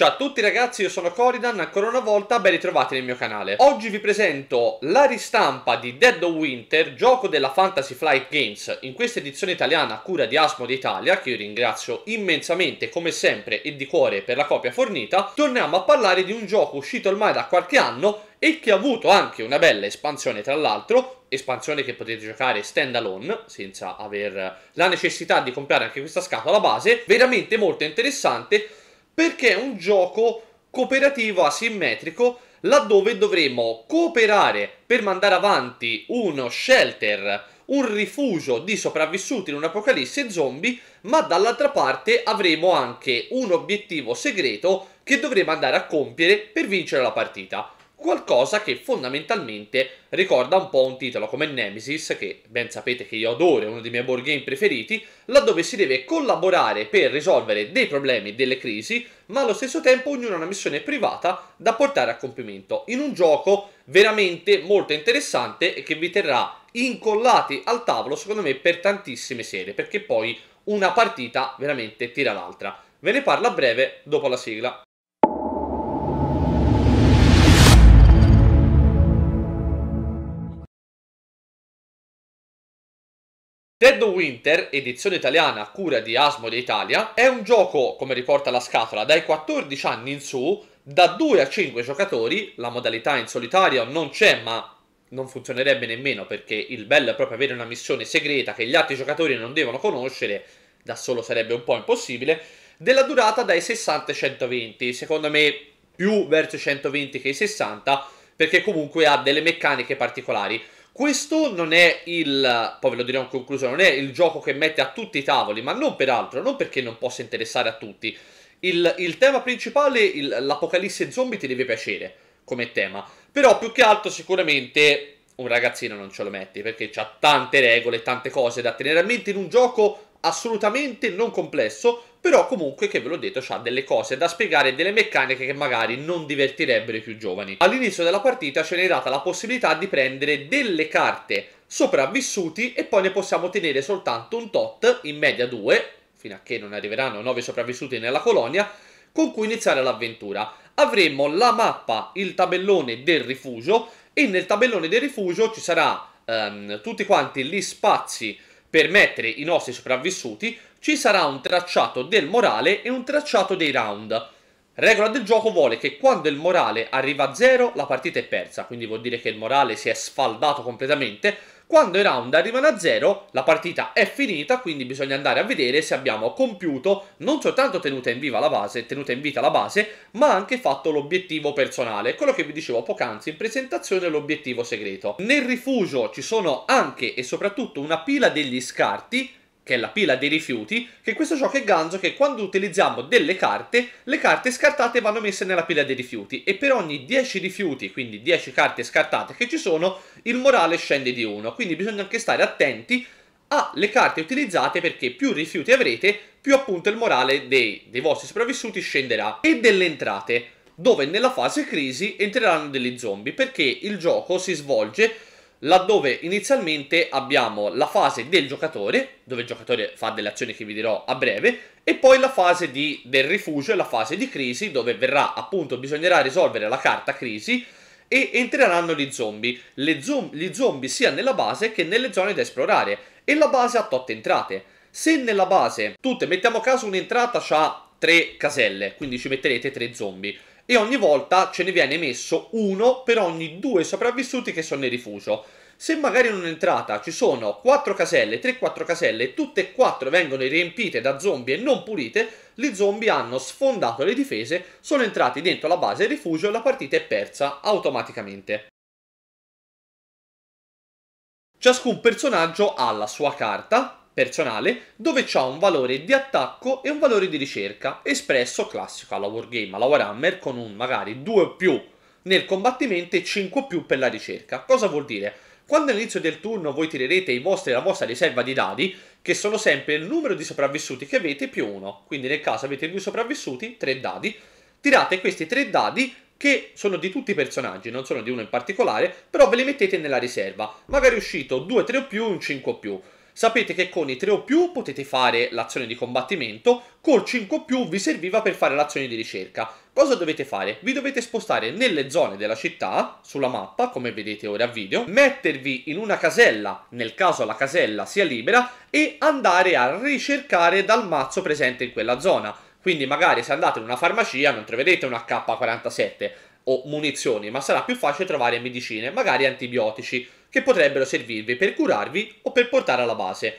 Ciao a tutti ragazzi, io sono Coridan, ancora una volta ben ritrovati nel mio canale. Oggi vi presento la ristampa di Dead of Winter, gioco della Fantasy Flight Games, in questa edizione italiana a cura di Asmode Italia, che io ringrazio immensamente come sempre e di cuore per la copia fornita. Torniamo a parlare di un gioco uscito ormai da qualche anno e che ha avuto anche una bella espansione tra l'altro, espansione che potete giocare stand alone senza aver la necessità di comprare anche questa scatola base, veramente molto interessante perché è un gioco cooperativo asimmetrico laddove dovremo cooperare per mandare avanti uno shelter, un rifugio di sopravvissuti in un un'apocalisse zombie, ma dall'altra parte avremo anche un obiettivo segreto che dovremo andare a compiere per vincere la partita qualcosa che fondamentalmente ricorda un po' un titolo come Nemesis, che ben sapete che io adoro, è uno dei miei board game preferiti, laddove si deve collaborare per risolvere dei problemi, delle crisi, ma allo stesso tempo ognuno ha una missione privata da portare a compimento, in un gioco veramente molto interessante e che vi terrà incollati al tavolo, secondo me, per tantissime serie, perché poi una partita veramente tira l'altra. Ve ne parlo a breve dopo la sigla. Dead Winter, edizione italiana a cura di Asmode Italia, è un gioco, come riporta la scatola, dai 14 anni in su, da 2 a 5 giocatori, la modalità in solitario non c'è ma non funzionerebbe nemmeno perché il bello è proprio avere una missione segreta che gli altri giocatori non devono conoscere, da solo sarebbe un po' impossibile, della durata dai 60 ai 120, secondo me più verso i 120 che i 60 perché comunque ha delle meccaniche particolari. Questo non è il, poi ve lo dirò in conclusione, non è il gioco che mette a tutti i tavoli, ma non per altro, non perché non possa interessare a tutti. Il, il tema principale, il, l'apocalisse zombie, ti deve piacere come tema, però più che altro sicuramente un ragazzino non ce lo metti perché ha tante regole, tante cose da tenere a mente in un gioco assolutamente non complesso, però comunque che ve l'ho detto ha delle cose da spiegare, delle meccaniche che magari non divertirebbero i più giovani. All'inizio della partita ce n'è data la possibilità di prendere delle carte sopravvissuti e poi ne possiamo tenere soltanto un tot, in media due, fino a che non arriveranno nove sopravvissuti nella colonia, con cui iniziare l'avventura. Avremo la mappa, il tabellone del rifugio e nel tabellone del rifugio ci sarà ehm, tutti quanti gli spazi per mettere i nostri sopravvissuti ci sarà un tracciato del morale e un tracciato dei round. Regola del gioco vuole che quando il morale arriva a zero la partita è persa, quindi vuol dire che il morale si è sfaldato completamente. Quando i round arrivano a zero la partita è finita, quindi bisogna andare a vedere se abbiamo compiuto non soltanto tenuta in, viva la base, tenuta in vita la base, ma anche fatto l'obiettivo personale, quello che vi dicevo poc'anzi in presentazione l'obiettivo segreto. Nel rifugio ci sono anche e soprattutto una pila degli scarti che è la pila dei rifiuti, che questo gioco è ganzo che quando utilizziamo delle carte, le carte scartate vanno messe nella pila dei rifiuti e per ogni 10 rifiuti, quindi 10 carte scartate che ci sono, il morale scende di 1, quindi bisogna anche stare attenti alle carte utilizzate perché più rifiuti avrete, più appunto il morale dei, dei vostri sopravvissuti scenderà e delle entrate dove nella fase crisi entreranno degli zombie perché il gioco si svolge laddove inizialmente abbiamo la fase del giocatore, dove il giocatore fa delle azioni che vi dirò a breve, e poi la fase di, del rifugio la fase di crisi, dove verrà appunto bisognerà risolvere la carta crisi e entreranno gli zombie, Le zom- gli zombie sia nella base che nelle zone da esplorare, e la base ha tot entrate. Se nella base, tutte, mettiamo caso un'entrata ha tre caselle, quindi ci metterete tre zombie e ogni volta ce ne viene messo uno per ogni due sopravvissuti che sono in rifugio. Se magari in un'entrata ci sono 4 caselle, 3-4 caselle, tutte e 4 vengono riempite da zombie e non pulite, gli zombie hanno sfondato le difese, sono entrati dentro la base rifugio e la partita è persa automaticamente. Ciascun personaggio ha la sua carta, personale dove c'è un valore di attacco e un valore di ricerca espresso classico alla wargame, alla warhammer con un magari 2 o più nel combattimento e 5 o più per la ricerca. Cosa vuol dire? Quando all'inizio del turno voi tirerete vostri, la vostra riserva di dadi, che sono sempre il numero di sopravvissuti che avete più 1, quindi nel caso avete due sopravvissuti, 3 dadi, tirate questi 3 dadi che sono di tutti i personaggi, non sono di uno in particolare, però ve li mettete nella riserva. Magari uscito 2, 3 o più, un 5 o più. Sapete che con i 3 o più potete fare l'azione di combattimento, col 5 o più vi serviva per fare l'azione di ricerca. Cosa dovete fare? Vi dovete spostare nelle zone della città, sulla mappa, come vedete ora a video, mettervi in una casella, nel caso la casella sia libera, e andare a ricercare dal mazzo presente in quella zona. Quindi magari se andate in una farmacia non troverete una K47 o munizioni, ma sarà più facile trovare medicine, magari antibiotici che potrebbero servirvi per curarvi o per portare alla base,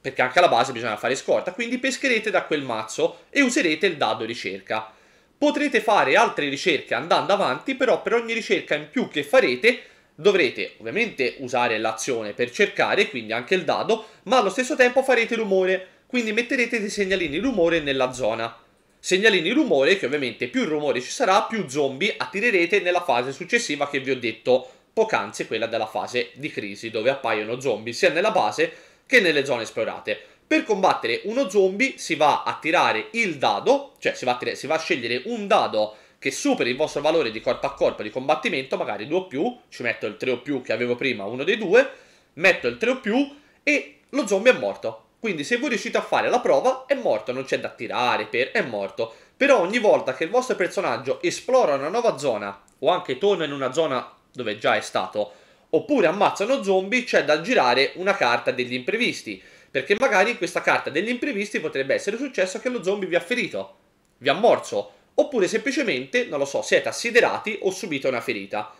perché anche alla base bisogna fare scorta, quindi pescherete da quel mazzo e userete il dado ricerca. Potrete fare altre ricerche andando avanti, però per ogni ricerca in più che farete dovrete ovviamente usare l'azione per cercare, quindi anche il dado, ma allo stesso tempo farete rumore, quindi metterete dei segnalini rumore nella zona. Segnalini rumore che ovviamente più rumore ci sarà, più zombie attirerete nella fase successiva che vi ho detto poc'anzi quella della fase di crisi, dove appaiono zombie sia nella base che nelle zone esplorate. Per combattere uno zombie si va a tirare il dado, cioè si va a, tirare, si va a scegliere un dado che superi il vostro valore di corpo a corpo di combattimento, magari 2 o più, ci metto il 3 o più che avevo prima, uno dei due, metto il 3 o più e lo zombie è morto. Quindi se voi riuscite a fare la prova è morto, non c'è da tirare per, è morto. Però ogni volta che il vostro personaggio esplora una nuova zona o anche torna in una zona dove già è stato, oppure ammazzano zombie, c'è da girare una carta degli imprevisti, perché magari in questa carta degli imprevisti potrebbe essere successo che lo zombie vi ha ferito, vi ha morso, oppure semplicemente, non lo so, siete assiderati o subite una ferita.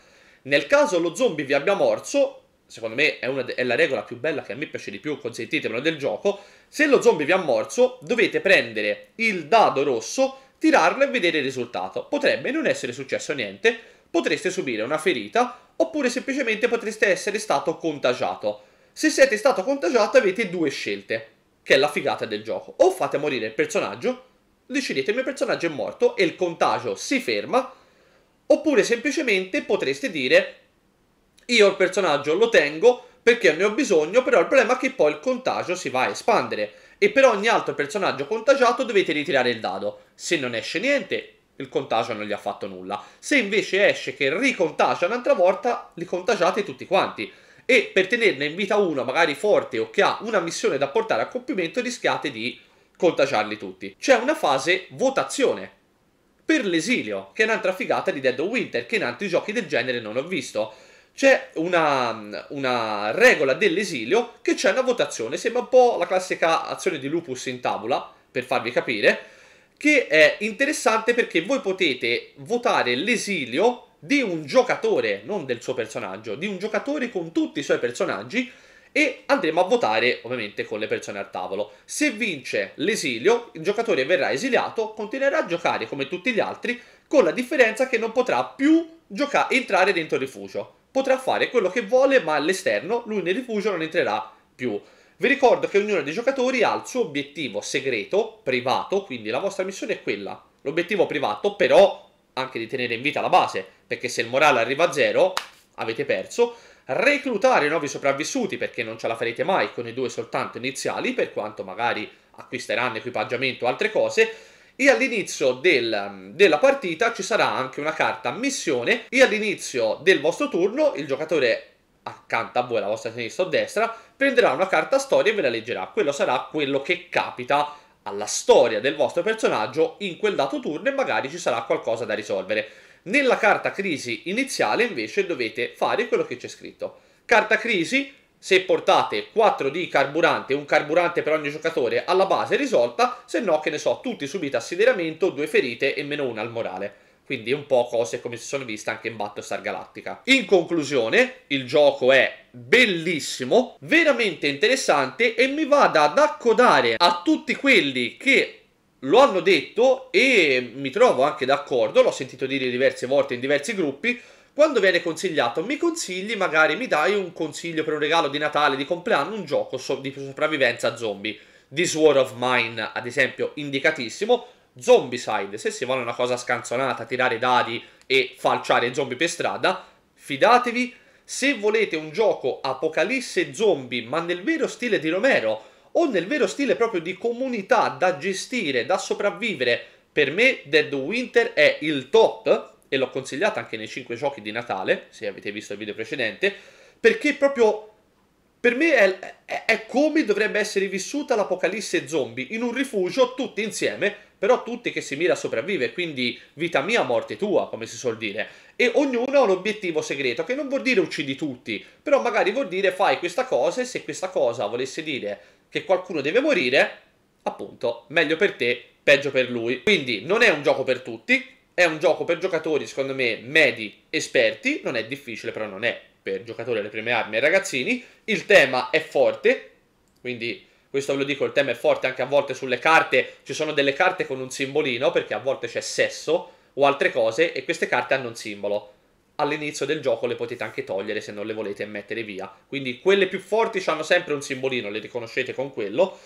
Nel caso lo zombie vi abbia morso, secondo me è, de- è, la regola più bella che a me piace di più, consentitemelo del gioco, se lo zombie vi ha morso dovete prendere il dado rosso, tirarlo e vedere il risultato. Potrebbe non essere successo niente, potreste subire una ferita oppure semplicemente potreste essere stato contagiato. Se siete stato contagiato avete due scelte, che è la figata del gioco. O fate morire il personaggio, decidete il mio personaggio è morto e il contagio si ferma, oppure semplicemente potreste dire io il personaggio lo tengo perché ne ho bisogno, però il problema è che poi il contagio si va a espandere e per ogni altro personaggio contagiato dovete ritirare il dado. Se non esce niente, il contagio non gli ha fatto nulla. Se invece esce che ricontagia un'altra volta, li contagiate tutti quanti. E per tenerne in vita uno, magari forte o che ha una missione da portare a compimento, rischiate di contagiarli tutti. C'è una fase votazione per l'esilio, che è un'altra figata di Dead of Winter, che in altri giochi del genere non ho visto. C'è una, una regola dell'esilio che c'è una votazione, sembra un po' la classica azione di Lupus in tavola, per farvi capire, che è interessante perché voi potete votare l'esilio di un giocatore, non del suo personaggio, di un giocatore con tutti i suoi personaggi e andremo a votare ovviamente con le persone al tavolo. Se vince l'esilio, il giocatore verrà esiliato, continuerà a giocare come tutti gli altri, con la differenza che non potrà più entrare dentro il rifugio. Potrà fare quello che vuole, ma all'esterno lui nel rifugio non entrerà più. Vi ricordo che ognuno dei giocatori ha il suo obiettivo segreto, privato, quindi la vostra missione è quella. L'obiettivo privato però anche di tenere in vita la base, perché se il morale arriva a zero avete perso. Reclutare nuovi sopravvissuti perché non ce la farete mai con i due soltanto iniziali, per quanto magari acquisteranno equipaggiamento o altre cose. E all'inizio del, della partita ci sarà anche una carta missione e all'inizio del vostro turno il giocatore accanto a voi, alla vostra sinistra o destra, prenderà una carta storia e ve la leggerà. Quello sarà quello che capita alla storia del vostro personaggio in quel dato turno e magari ci sarà qualcosa da risolvere. Nella carta crisi iniziale invece dovete fare quello che c'è scritto. Carta crisi, se portate 4 di carburante, un carburante per ogni giocatore alla base risolta, se no che ne so, tutti subite assideramento, due ferite e meno una al morale quindi un po' cose come si sono viste anche in Battlestar Galactica. In conclusione, il gioco è bellissimo, veramente interessante e mi vada ad accodare a tutti quelli che lo hanno detto e mi trovo anche d'accordo, l'ho sentito dire diverse volte in diversi gruppi, quando viene consigliato mi consigli, magari mi dai un consiglio per un regalo di Natale, di compleanno, un gioco so di sopravvivenza a zombie. This War of Mine, ad esempio, indicatissimo, Zombicide, se si vuole una cosa scanzonata, tirare dadi e falciare zombie per strada, fidatevi. Se volete un gioco apocalisse zombie, ma nel vero stile di Romero, o nel vero stile proprio di comunità da gestire, da sopravvivere, per me Dead Winter è il top, e l'ho consigliato anche nei 5 giochi di Natale, se avete visto il video precedente, perché proprio per me è, è, è come dovrebbe essere vissuta l'apocalisse zombie, in un rifugio tutti insieme, però tutti che si mira a sopravvivere, quindi vita mia, morte tua, come si suol dire. E ognuno ha un obiettivo segreto, che non vuol dire uccidi tutti, però magari vuol dire fai questa cosa e se questa cosa volesse dire che qualcuno deve morire, appunto, meglio per te, peggio per lui. Quindi non è un gioco per tutti, è un gioco per giocatori, secondo me, medi, esperti, non è difficile, però non è per giocatori alle prime armi e ragazzini. Il tema è forte, quindi questo ve lo dico, il tema è forte anche a volte sulle carte, ci sono delle carte con un simbolino perché a volte c'è sesso o altre cose e queste carte hanno un simbolo. All'inizio del gioco le potete anche togliere se non le volete mettere via. Quindi quelle più forti hanno sempre un simbolino, le riconoscete con quello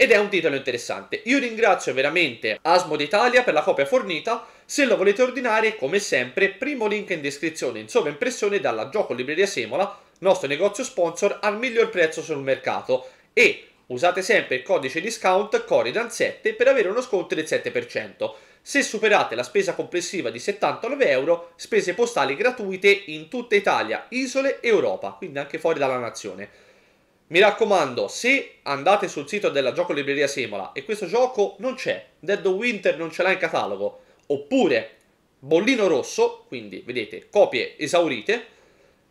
ed è un titolo interessante. Io ringrazio veramente Asmod Italia per la copia fornita. Se lo volete ordinare, come sempre, primo link in descrizione in sovraimpressione dalla Gioco Libreria Semola, nostro negozio sponsor al miglior prezzo sul mercato. E usate sempre il codice discount Coridan7 per avere uno sconto del 7%. Se superate la spesa complessiva di 79 euro, spese postali gratuite in tutta Italia, isole e Europa, quindi anche fuori dalla nazione. Mi raccomando, se andate sul sito della gioco libreria Semola e questo gioco non c'è, Dead of Winter non ce l'ha in catalogo, oppure bollino rosso, quindi vedete copie esaurite,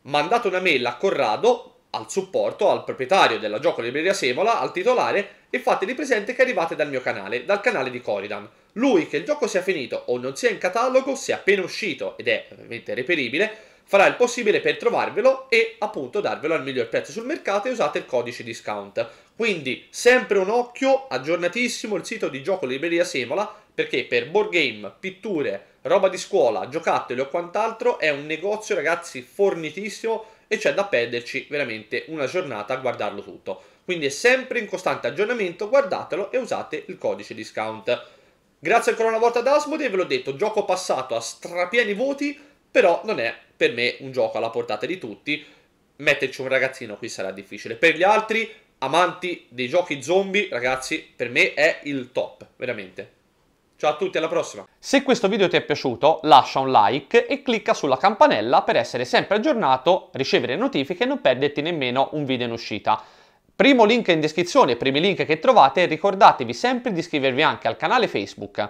mandate una mail a Corrado, al supporto, al proprietario della gioco libreria Semola, al titolare e fateli presente che arrivate dal mio canale, dal canale di Coridan. Lui che il gioco sia finito o non sia in catalogo, sia appena uscito ed è ovviamente reperibile, farà il possibile per trovarvelo e appunto darvelo al miglior prezzo sul mercato e usate il codice discount. Quindi sempre un occhio, aggiornatissimo il sito di gioco Libreria Semola perché per board game, pitture, roba di scuola, giocattoli o quant'altro è un negozio ragazzi fornitissimo e c'è da perderci veramente una giornata a guardarlo tutto. Quindi è sempre in costante aggiornamento, guardatelo e usate il codice discount. Grazie ancora una volta ad Asmodee, ve l'ho detto, gioco passato a strapieni voti, però non è per me un gioco alla portata di tutti. Metterci un ragazzino qui sarà difficile. Per gli altri, amanti dei giochi zombie, ragazzi, per me è il top, veramente. Ciao a tutti, alla prossima! Se questo video ti è piaciuto lascia un like e clicca sulla campanella per essere sempre aggiornato, ricevere notifiche e non perderti nemmeno un video in uscita. Primo link in descrizione, primi link che trovate ricordatevi sempre di iscrivervi anche al canale Facebook